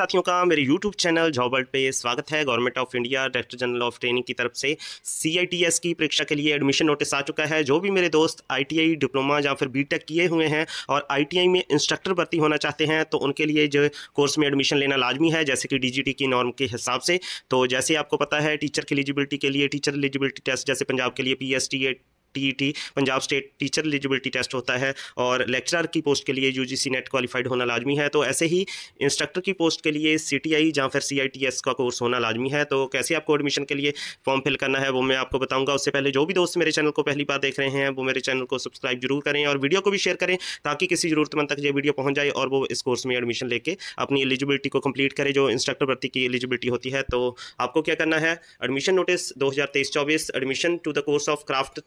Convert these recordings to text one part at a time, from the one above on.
साथियों का मेरे यूट्यूब चैनल जॉबर्ट पे स्वागत है government of India director general of training की तरफ से सीआईटीएस की परीक्षा के लिए एडमिशन नोटिस आ चुका है जो भी मेरे दोस्त आईटीआई डिप्लोमा या फिर बीटेक किए हुए हैं और आईटीआई में इंस्ट्रक्टर भर्ती होना चाहते हैं तो उनके लिए जो कोर्स में एडमिशन लेना लाजमी है जैसे कि डी की नॉर्म के हिसाब से तो जैसे आपको पता है टीचर की एलिजिबिलिटी के लिए टीचर एलिजिबिलिटी टेस्ट जैसे पंजाब के लिए P T Punjab state teacher eligibility test होता है और लेक्चरर की पोस्ट के लिए यू नेट क्वालिफाइड होना लाजमी है तो ऐसे ही इंस्ट्रक्टर की पोस्ट के लिए सी टी आई या फिर सी आई टी एस का कोर्स होना लाजमी है तो कैसे आपको एडमिशन के लिए फॉर्म फिल करना है वो मैं आपको बताऊंगा उससे पहले जो भी दोस्त मेरे चैनल को पहली बार देख रहे हैं वो मेरे चैनल को सब्सक्राइब जरूर करें और वीडियो को भी शेयर करें ताकि किसी जरूरतमंद तक ये वीडियो पहुँच जाए और वो इस कोर्स में एडमिशन लेके अपनी एलिजिबिलिटी को कंप्लीट करें जो इंस्ट्रक्टर भर्ती की एलिजिबिलिटी होती है तो आपको क्या करना है एडमिशन नोटिस दो हज़ार तेईस चौबीस admission to the course of craft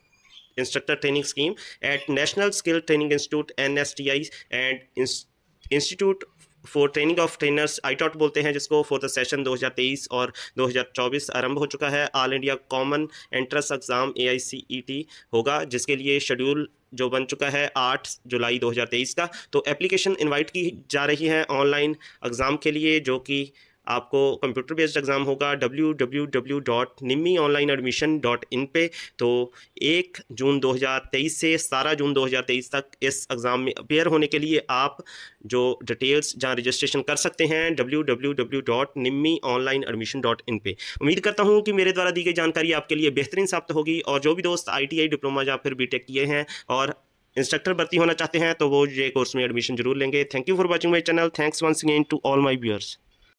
instructor training scheme at national skill training institute N S T I and institute for training of trainers I ToT बोलते हैं जिसको फॉर द सेशन 2023 और 2024 आरंभ हो चुका है all India common entrance exam ए होगा जिसके लिए शेड्यूल जो बन चुका है 8 जुलाई 2023 का तो एप्लीकेशन इनवाइट की जा रही है ऑनलाइन एग्ज़ाम के लिए जो कि आपको कंप्यूटर बेस्ड एग्ज़ाम होगा W W W dot NIMI online admission dot in पर तो एक जून 2023 से सतारह जून 2023 तक इस एग्ज़ाम में अपेयर होने के लिए आप जो डिटेल्स जहाँ रजिस्ट्रेशन कर सकते हैं W W W dot online admission dot in उम्मीद करता हूँ कि मेरे द्वारा दी गई जानकारी आपके लिए बेहतरीन साबित होगी और जो भी दोस्त आई टी आई डिप्लोमा या फिर बी टेक किए हैं और इंस्ट्रक्टर भर्ती होना चाहते हैं तो वो ये कोर्स में एडमिशन जरूर लेंगे thank you for watching my channel thanks once again to all my viewers